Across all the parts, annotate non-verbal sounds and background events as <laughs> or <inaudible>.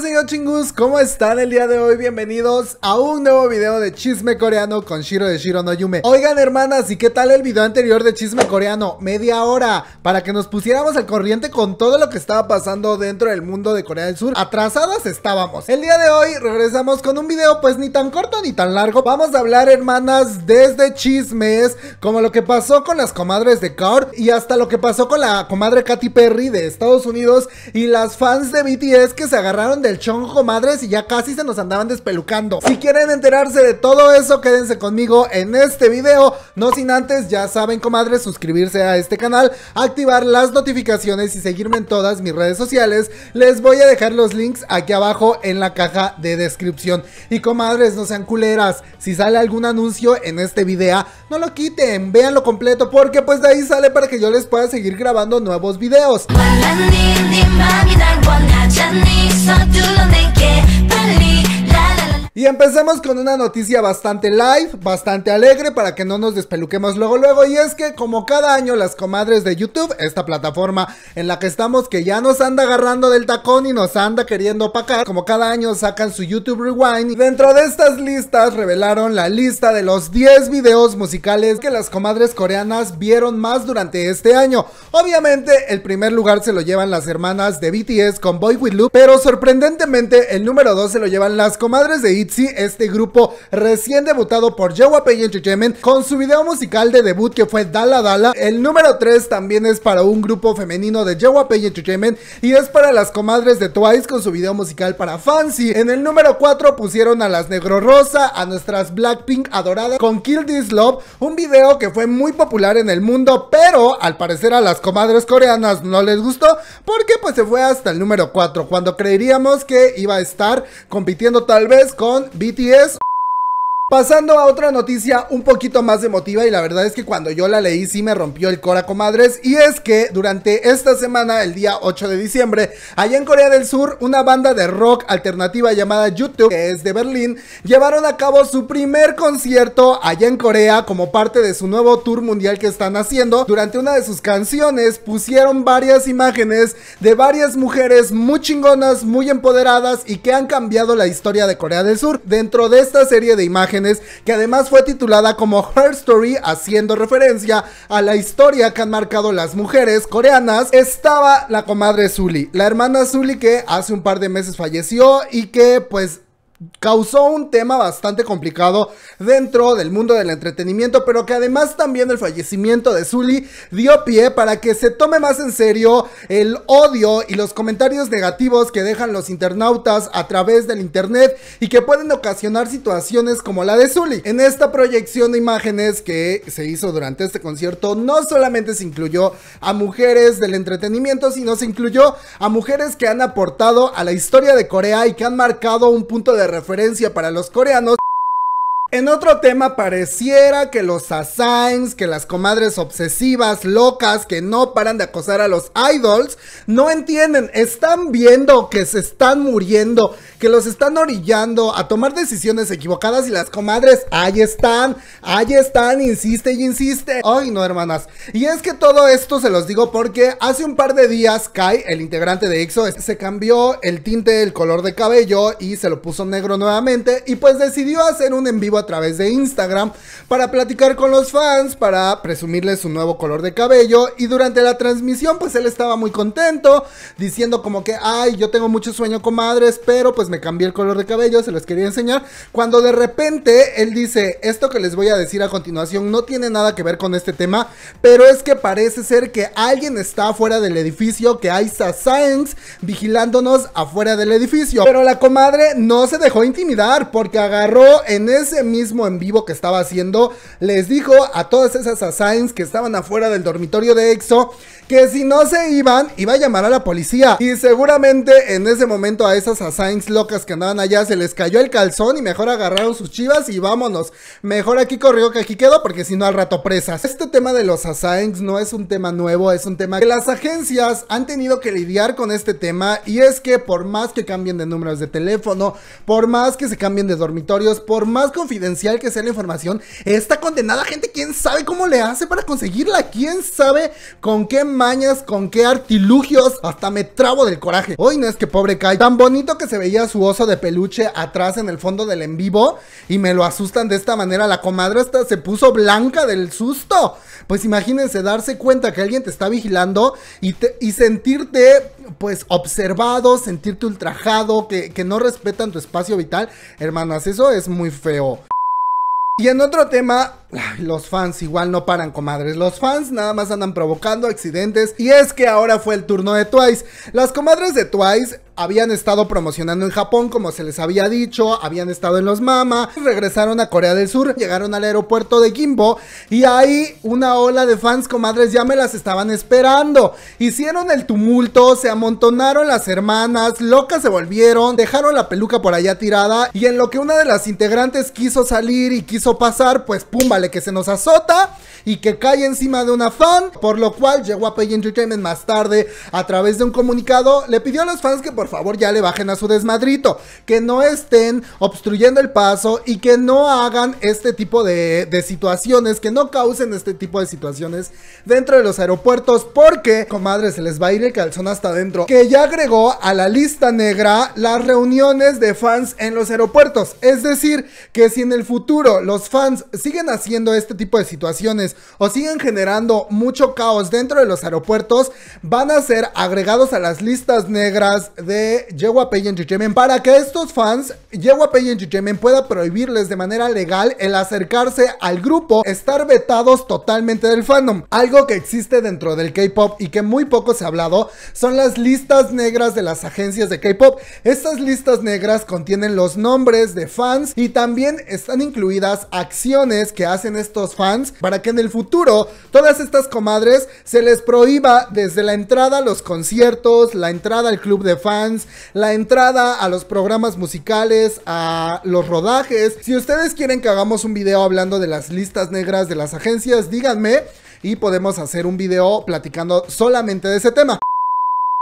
señor chingus, ¿cómo están el día de hoy? Bienvenidos a un nuevo video de chisme coreano con Shiro de Shiro no Yume Oigan hermanas, ¿y qué tal el video anterior de chisme coreano? Media hora, para que nos pusiéramos al corriente con todo lo que estaba pasando dentro del mundo de Corea del Sur Atrasadas estábamos El día de hoy regresamos con un video pues ni tan corto ni tan largo Vamos a hablar hermanas desde chismes, como lo que pasó con las comadres de Kaur Y hasta lo que pasó con la comadre Katy Perry de Estados Unidos y las fans de BTS que se agarraron del chonjo madres y ya casi se nos andaban despelucando. Si quieren enterarse de todo eso, quédense conmigo en este video. No sin antes, ya saben comadres, suscribirse a este canal, activar las notificaciones y seguirme en todas mis redes sociales. Les voy a dejar los links aquí abajo en la caja de descripción. Y comadres, no sean culeras, si sale algún anuncio en este video, no lo quiten, véanlo completo porque pues de ahí sale para que yo les pueda seguir grabando nuevos videos. empecemos con una noticia bastante live, bastante alegre para que no nos despeluquemos luego luego y es que como cada año las comadres de YouTube, esta plataforma en la que estamos que ya nos anda agarrando del tacón y nos anda queriendo apacar como cada año sacan su YouTube Rewind y dentro de estas listas revelaron la lista de los 10 videos musicales que las comadres coreanas vieron más durante este año. Obviamente el primer lugar se lo llevan las hermanas de BTS con Boy With Loop, pero sorprendentemente el número 2 se lo llevan las comadres de ITZY sí, este grupo recién debutado por Entre Entertainment con su video musical de debut que fue Dala Dala. El número 3 también es para un grupo femenino de Entre Entertainment y es para las comadres de Twice con su video musical para Fancy. En el número 4 pusieron a las Negro Rosa, a nuestras Blackpink adoradas con Kill This Love, un video que fue muy popular en el mundo, pero al parecer a las comadres coreanas no les gustó porque pues se fue hasta el número 4 cuando creeríamos que iba a estar compitiendo tal vez con BTS Pasando a otra noticia un poquito más emotiva y la verdad es que cuando yo la leí sí me rompió el cora comadres y es que durante esta semana, el día 8 de diciembre, allá en Corea del Sur, una banda de rock alternativa llamada YouTube, que es de Berlín, llevaron a cabo su primer concierto allá en Corea como parte de su nuevo tour mundial que están haciendo. Durante una de sus canciones pusieron varias imágenes de varias mujeres muy chingonas, muy empoderadas y que han cambiado la historia de Corea del Sur. Dentro de esta serie de imágenes, que además fue titulada como Her Story, haciendo referencia a la historia que han marcado las mujeres coreanas, estaba la comadre Zully, la hermana Zuli que hace un par de meses falleció y que pues causó un tema bastante complicado dentro del mundo del entretenimiento, pero que además también el fallecimiento de Zully dio pie para que se tome más en serio el odio y los comentarios negativos que dejan los internautas a través del internet y que pueden ocasionar situaciones como la de Zully. En esta proyección de imágenes que se hizo durante este concierto, no solamente se incluyó a mujeres del entretenimiento, sino se incluyó a mujeres que han aportado a la historia de Corea y que han marcado un punto de referencia para los coreanos. En otro tema, pareciera que los assigns, que las comadres obsesivas, locas, que no paran de acosar a los idols, no entienden, están viendo que se están muriendo que los están orillando a tomar decisiones equivocadas y las comadres, ahí están, ahí están, insiste y insiste. Ay, no, hermanas. Y es que todo esto se los digo porque hace un par de días Kai, el integrante de EXO, se cambió el tinte, el color de cabello y se lo puso negro nuevamente y pues decidió hacer un en vivo a través de Instagram para platicar con los fans, para presumirles su nuevo color de cabello y durante la transmisión pues él estaba muy contento diciendo como que, ay, yo tengo mucho sueño comadres, pero pues pues me cambié el color de cabello, se los quería enseñar. Cuando de repente él dice, esto que les voy a decir a continuación no tiene nada que ver con este tema, pero es que parece ser que alguien está afuera del edificio, que hay Sasaens vigilándonos afuera del edificio. Pero la comadre no se dejó intimidar porque agarró en ese mismo en vivo que estaba haciendo, les dijo a todas esas Sasaens que estaban afuera del dormitorio de EXO, que si no se iban, iba a llamar a la policía. Y seguramente en ese momento a esas assigns locas que andaban allá se les cayó el calzón y mejor agarraron sus chivas y vámonos. Mejor aquí corrió que aquí quedó porque si no al rato presas. Este tema de los assigns no es un tema nuevo, es un tema que las agencias han tenido que lidiar con este tema y es que por más que cambien de números de teléfono, por más que se cambien de dormitorios, por más confidencial que sea la información, está condenada gente, quién sabe cómo le hace para conseguirla, quién sabe con qué mañas, con qué artilugios, hasta me trabo del coraje. Hoy no es que pobre Kai, tan bonito que se veía su oso de peluche atrás en el fondo del en vivo y me lo asustan de esta manera. La comadre hasta se puso blanca del susto. Pues imagínense darse cuenta que alguien te está vigilando y, te, y sentirte pues observado, sentirte ultrajado, que, que no respetan tu espacio vital. Hermanas, eso es muy feo. Y en otro tema, los fans igual no paran, comadres. Los fans nada más andan provocando accidentes. Y es que ahora fue el turno de Twice. Las comadres de Twice habían estado promocionando en Japón, como se les había dicho, habían estado en los Mama, regresaron a Corea del Sur, llegaron al aeropuerto de Gimbo y ahí una ola de fans comadres ya me las estaban esperando. Hicieron el tumulto, se amontonaron las hermanas, locas se volvieron, dejaron la peluca por allá tirada y en lo que una de las integrantes quiso salir y quiso pasar, pues pumba que se nos azota y que cae encima de una fan, por lo cual llegó a Pay Entertainment más tarde a través de un comunicado, le pidió a los fans que por favor ya le bajen a su desmadrito, que no estén obstruyendo el paso y que no hagan este tipo de, situaciones, que no causen este tipo de situaciones dentro de los aeropuertos, porque, comadre, se les va a ir el calzón hasta adentro, que ya agregó a la lista negra las reuniones de fans en los aeropuertos, es decir, que si en el futuro los fans siguen haciendo haciendo este tipo de situaciones o siguen generando mucho caos dentro de los aeropuertos, van a ser agregados a las listas negras de Pei Entertainment para que estos fans, puedan Entertainment pueda prohibirles de manera legal el acercarse al grupo, estar vetados totalmente del fandom. Algo que existe dentro del K-pop y que muy poco se ha hablado son las listas negras de las agencias de K-pop. Estas listas negras contienen los nombres de fans y también están incluidas acciones que hacen estos fans para que en el futuro todas estas comadres se les prohíba desde la entrada a los conciertos, la entrada al club de fans, la entrada a los programas musicales, a los rodajes. Si ustedes quieren que hagamos un video hablando de las listas negras de las agencias, díganme y podemos hacer un video platicando solamente de ese tema.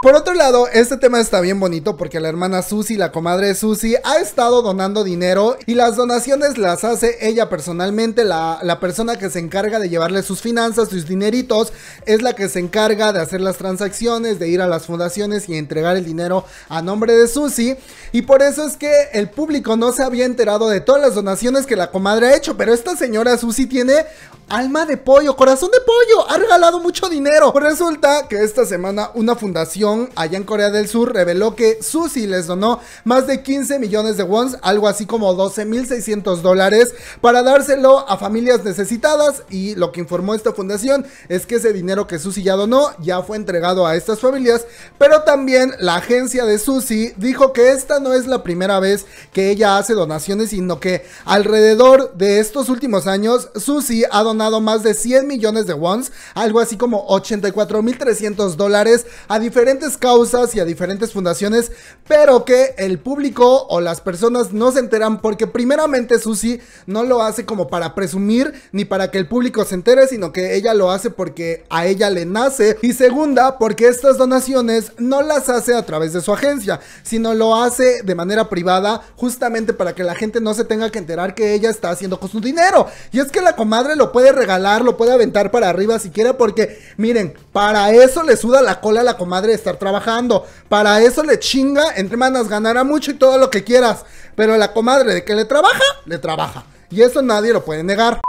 Por otro lado, este tema está bien bonito porque la hermana Susi, la comadre Susi, ha estado donando dinero y las donaciones las hace ella personalmente, la, persona que se encarga de llevarle sus finanzas, sus dineritos, es la que se encarga de hacer las transacciones, de ir a las fundaciones y entregar el dinero a nombre de Susi. Y por eso es que el público no se había enterado de todas las donaciones que la comadre ha hecho, pero esta señora Susi tiene alma de pollo, corazón de pollo, ha regalado mucho dinero. Resulta que esta semana una fundación allá en Corea del Sur, reveló que Susi les donó más de 15 millones de wons, algo así como 12.600 dólares, para dárselo a familias necesitadas. Y lo que informó esta fundación es que ese dinero que Susi ya donó ya fue entregado a estas familias, pero también la agencia de Susi dijo que esta no es la primera vez que ella hace donaciones, sino que alrededor de estos últimos años, Susi ha donado más de 100 millones de wons, algo así como 84.300 dólares a diferentes causas y a diferentes fundaciones, pero que el público o las personas no se enteran porque primeramente Susi no lo hace como para presumir ni para que el público se entere, sino que ella lo hace porque a ella le nace. Y segunda, porque estas donaciones no las hace a través de su agencia, sino lo hace de manera privada justamente para que la gente no se tenga que enterar que ella está haciendo con su dinero. Y es que la comadre lo puede regalar, lo puede aventar para arriba Siquiera porque miren, para eso le suda la cola a la comadre trabajando. Para eso le chinga, entre manas ganará mucho y todo lo que quieras. Pero la comadre de que le trabaja, le trabaja. Y eso nadie lo puede negar.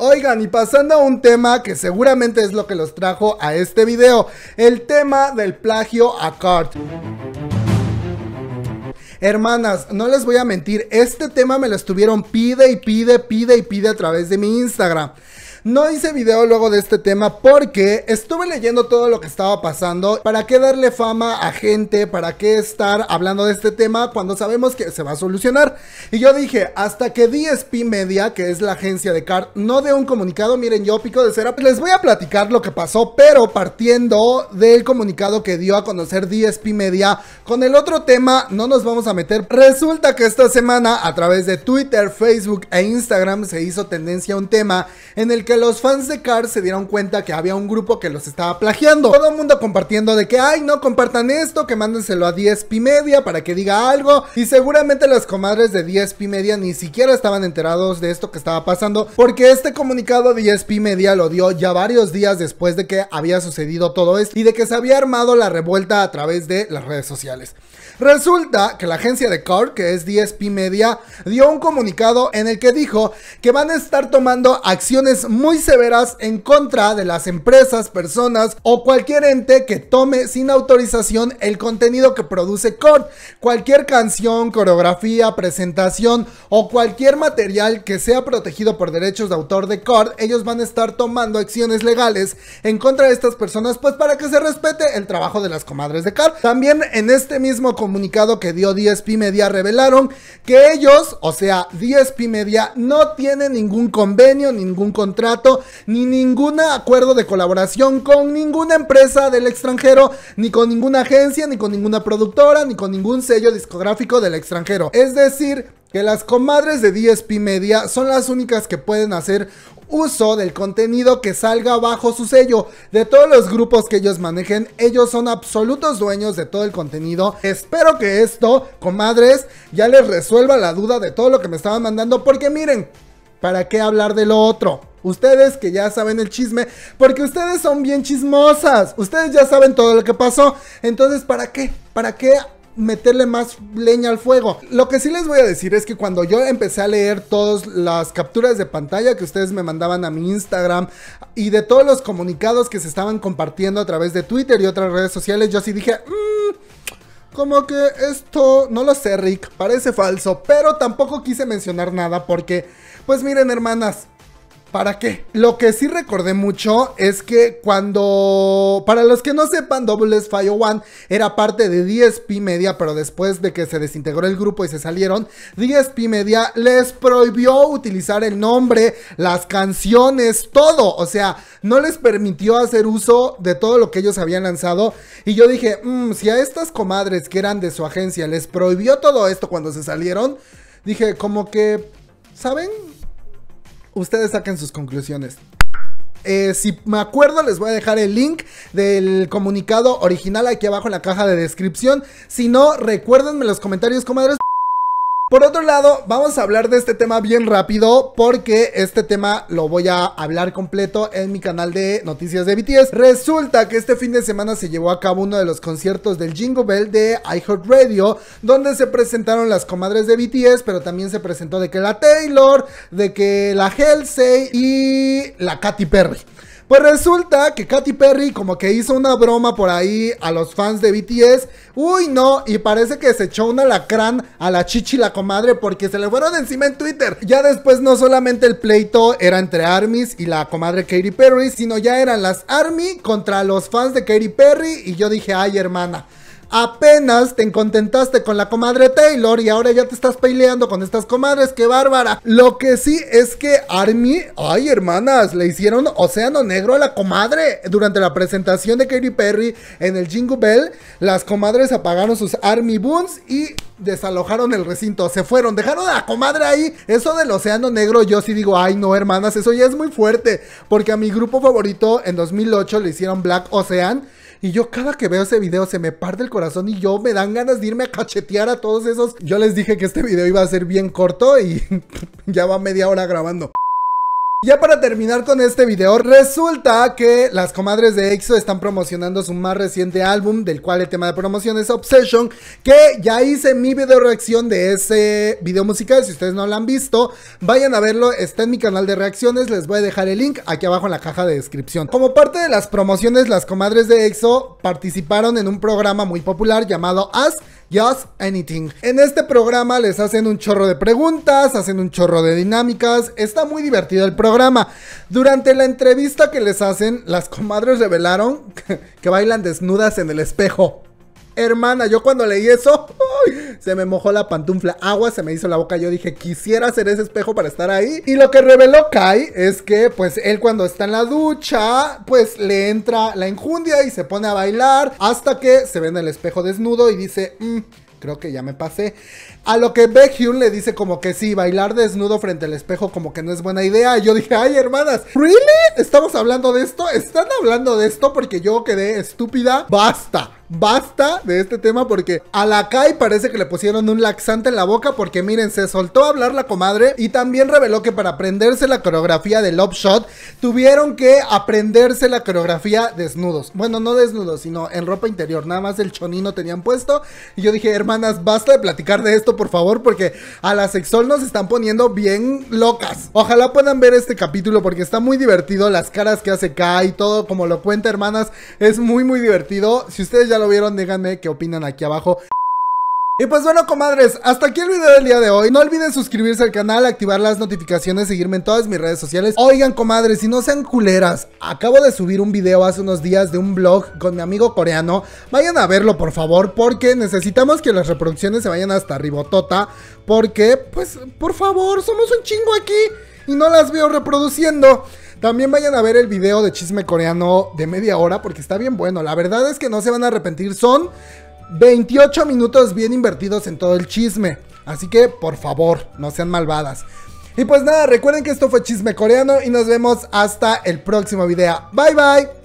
Oigan, y pasando a un tema que seguramente es lo que los trajo a este video, el tema del plagio a Cart. Hermanas, no les voy a mentir, este tema me lo estuvieron pide y pide, pide y pide a través de mi Instagram. No hice video luego de este tema porque estuve leyendo todo lo que estaba pasando. ¿Para qué darle fama a gente? ¿Para qué estar hablando de este tema cuando sabemos que se va a solucionar? Y yo dije, hasta que DSP Media, que es la agencia de CAR no dé un comunicado, miren, yo pico de cera, les voy a platicar lo que pasó, pero partiendo del comunicado que dio a conocer DSP Media con el otro tema, no nos vamos a meter. Resulta que esta semana a través de Twitter, Facebook e Instagram se hizo tendencia un tema en el que los fans de Car se dieron cuenta que había un grupo que los estaba plagiando. Todo el mundo compartiendo de que, ay, no compartan esto, que mándenselo a 10 Media para que diga algo. Y seguramente las comadres de 10 Media ni siquiera estaban enterados de esto que estaba pasando, porque este comunicado de 10 Media lo dio ya varios días después de que había sucedido todo esto y de que se había armado la revuelta a través de las redes sociales. Resulta que la agencia de Car, que es 10 DSP Media, dio un comunicado en el que dijo que van a estar tomando acciones muy muy severas en contra de las empresas, personas o cualquier ente que tome sin autorización el contenido que produce Cord. Cualquier canción, coreografía, presentación o cualquier material que sea protegido por derechos de autor de Cord, ellos van a estar tomando acciones legales en contra de estas personas, pues para que se respete el trabajo de las comadres de Cord. También en este mismo comunicado que dio DSP Media revelaron que ellos, o sea, DSP Media, no tienen ningún convenio, ningún contrato ni ningún acuerdo de colaboración con ninguna empresa del extranjero, ni con ninguna agencia, ni con ninguna productora, ni con ningún sello discográfico del extranjero. Es decir, que las comadres de DSP Media son las únicas que pueden hacer uso del contenido que salga bajo su sello. De todos los grupos que ellos manejen, ellos son absolutos dueños de todo el contenido. Espero que esto, comadres, ya les resuelva la duda de todo lo que me estaban mandando, porque miren, ¿Para qué hablar de lo otro? Ustedes que ya saben el chisme, porque ustedes son bien chismosas. Ustedes ya saben todo lo que pasó. Entonces, ¿para qué? ¿Para qué meterle más leña al fuego. Lo que sí les voy a decir es que cuando yo empecé a leer todas las capturas de pantalla que ustedes me mandaban a mi Instagram y de todos los comunicados que se estaban compartiendo a través de Twitter y otras redes sociales, yo sí dije, mm, como que esto, no lo sé Rick, parece falso, pero tampoco quise mencionar nada porque, pues miren hermanas, ¿Para qué? Lo que sí recordé mucho es que cuando, para los que no sepan, Double S One era parte de DSP Media, pero después de que se desintegró el grupo y se salieron, DSP Media les prohibió utilizar el nombre, las canciones, todo. O sea, no les permitió hacer uso de todo lo que ellos habían lanzado. Y yo dije, mm, si a estas comadres que eran de su agencia les prohibió todo esto cuando se salieron, dije, como que, ¿saben? Ustedes saquen sus conclusiones. Eh, si me acuerdo, les voy a dejar el link del comunicado original aquí abajo en la caja de descripción. Si no, recuérdenme en los comentarios, comadres. Por otro lado, vamos a hablar de este tema bien rápido porque este tema lo voy a hablar completo en mi canal de noticias de BTS. Resulta que este fin de semana se llevó a cabo uno de los conciertos del Jingle Bell de iHeartRadio donde se presentaron las comadres de BTS, pero también se presentó de que la Taylor, de que la Halsey y la Katy Perry. Pues resulta que Katy Perry como que hizo una broma por ahí a los fans de BTS. Uy, no, y parece que se echó una alacrán a la chichi la comadre porque se le fueron encima en Twitter. Ya después no solamente el pleito era entre ARMYs y la comadre Katy Perry, sino ya eran las ARMY contra los fans de Katy Perry y yo dije, ay hermana. Apenas te contentaste con la comadre Taylor y ahora ya te estás peleando con estas comadres, qué bárbara. Lo que sí es que Army, ay hermanas, le hicieron océano negro a la comadre. Durante la presentación de Katy Perry en el Jingle Bell, las comadres apagaron sus Army Boons y desalojaron el recinto, se fueron, dejaron a la comadre ahí. Eso del océano negro, yo sí digo, ay no, hermanas, eso ya es muy fuerte. Porque a mi grupo favorito en 2008 le hicieron Black Ocean. Y yo cada que veo ese video se me parte el corazón y yo me dan ganas de irme a cachetear a todos esos. Yo les dije que este video iba a ser bien corto y <laughs> ya va media hora grabando. Ya para terminar con este video, resulta que las comadres de EXO están promocionando su más reciente álbum, del cual el tema de promoción es Obsession, que ya hice mi video reacción de ese video musical, si ustedes no lo han visto, vayan a verlo, está en mi canal de reacciones, les voy a dejar el link aquí abajo en la caja de descripción. Como parte de las promociones, las comadres de EXO participaron en un programa muy popular llamado As Anything. En este programa les hacen un chorro de preguntas, hacen un chorro de dinámicas, está muy divertido el programa. Durante la entrevista que les hacen, las comadres revelaron <laughs> que bailan desnudas en el espejo. Hermana, yo cuando leí eso, se me mojó la pantufla, agua se me hizo la boca. Yo dije, quisiera hacer ese espejo para estar ahí. Y lo que reveló Kai es que, pues, él cuando está en la ducha, pues le entra la enjundia y se pone a bailar hasta que se ve en el espejo desnudo y dice, mm, creo que ya me pasé. A lo que Baekhyun le dice como que sí, bailar desnudo frente al espejo como que no es buena idea. Y yo dije, ay hermanas, ¿really? ¿Estamos hablando de esto? ¿Están hablando de esto? Porque yo quedé estúpida. Basta basta de este tema porque a la Kai parece que le pusieron un laxante en la boca porque miren, se soltó a hablar la comadre y también reveló que para aprenderse la coreografía de Love tuvieron que aprenderse la coreografía desnudos. Bueno, no desnudos, sino en ropa interior, nada más el chonino tenían puesto y yo dije, hermanas, basta de platicar de esto, por favor, porque a la sexol nos están poniendo bien locas. Ojalá puedan ver este capítulo porque está muy divertido, las caras que hace Kai, todo como lo cuenta, hermanas, es muy muy divertido. Si ustedes ya ya lo vieron, díganme qué opinan aquí abajo. Y pues bueno comadres, hasta aquí el video del día de hoy No olviden suscribirse al canal, activar las notificaciones, seguirme en todas mis redes sociales Oigan comadres, si no sean culeras Acabo de subir un video hace unos días de un blog con mi amigo coreano Vayan a verlo por favor, porque necesitamos que las reproducciones se vayan hasta ribotota Porque, pues, por favor, somos un chingo aquí Y no las veo reproduciendo también vayan a ver el video de chisme coreano de media hora porque está bien bueno. La verdad es que no se van a arrepentir. Son 28 minutos bien invertidos en todo el chisme. Así que por favor, no sean malvadas. Y pues nada, recuerden que esto fue Chisme Coreano y nos vemos hasta el próximo video. Bye bye.